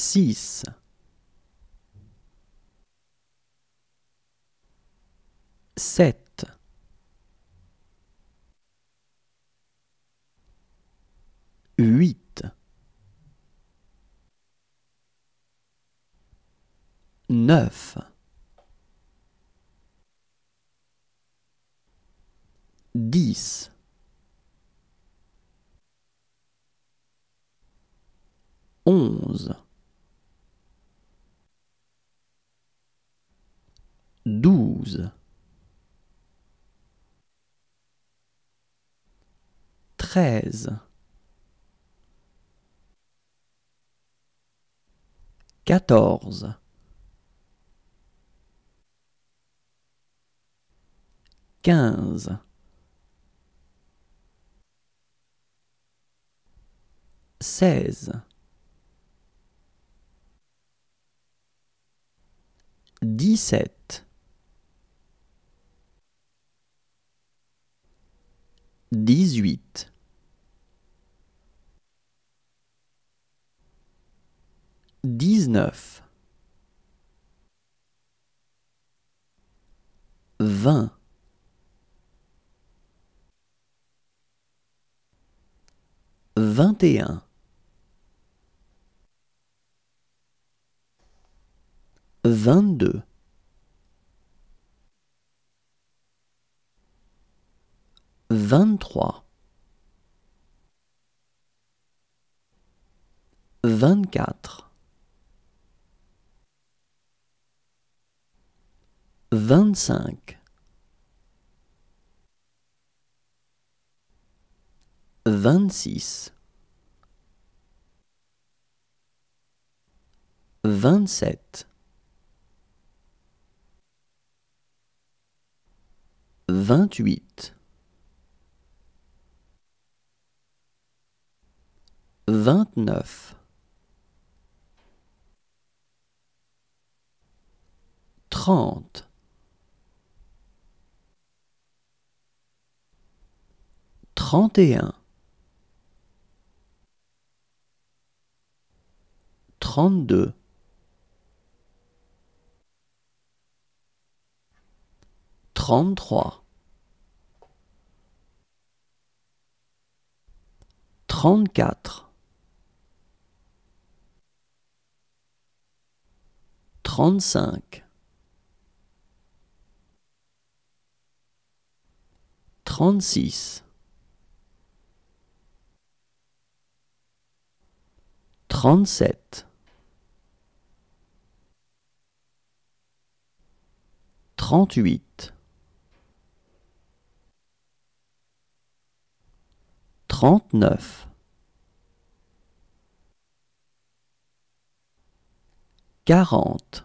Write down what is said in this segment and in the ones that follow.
6 7 8 9 10 11 12 13 14 15 16 17 18 19 20 21 22 23 24 25 26 27 28 29 30 31 32 33 34 Trente-cinq. Trente-six. Trente-sept. Trente-huit. Trente-neuf. quarante.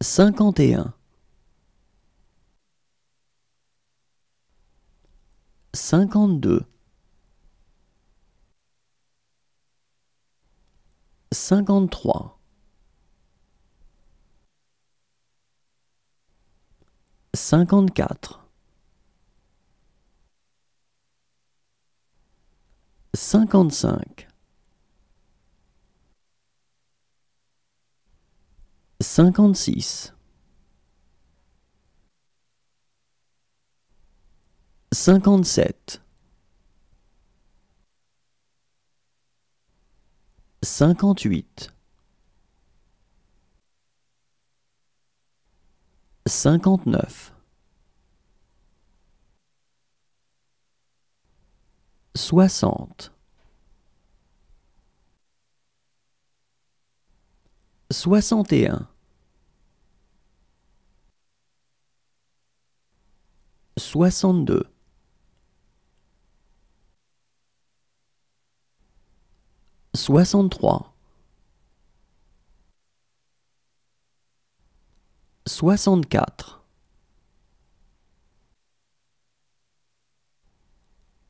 51 52 53 54 55 56 57 58 59 60 61 62 63 64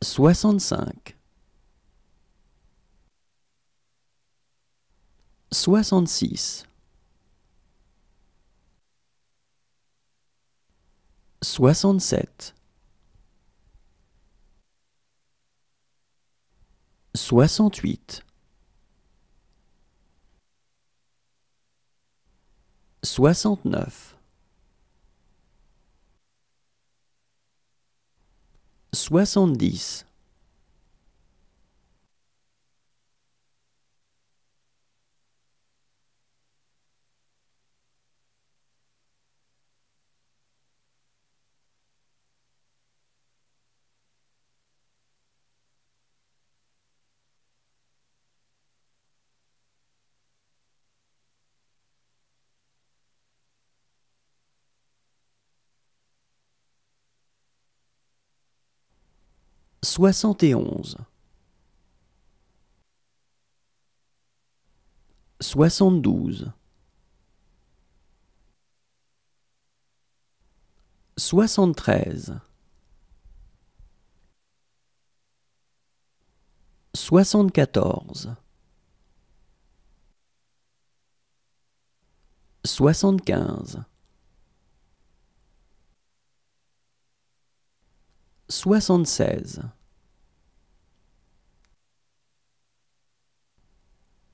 65 66 67 68 69 70 soixante et onze, soixante-douze, soixante-treize, soixante-quatorze, soixante-quinze. soixante-seize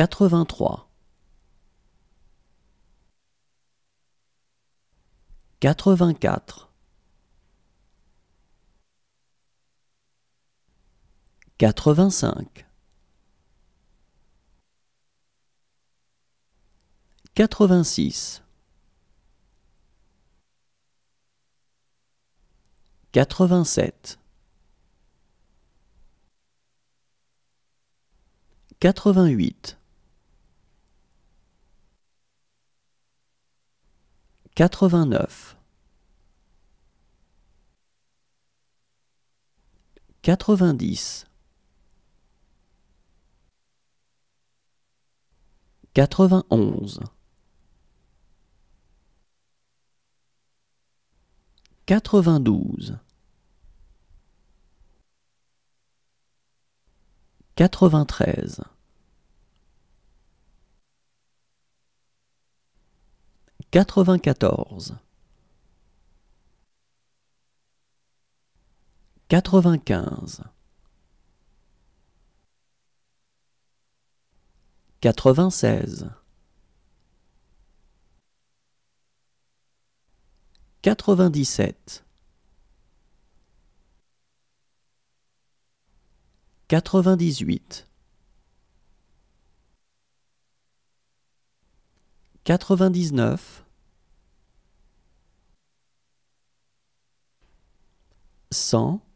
83 84 85 86 87 88 89 90 91 92 93 quatre-vingt-quatorze. Quatre-vingt-quinze. Quatre-vingt-seize. Quatre-vingt-dix-sept. Quatre-vingt-dix-huit. 99 100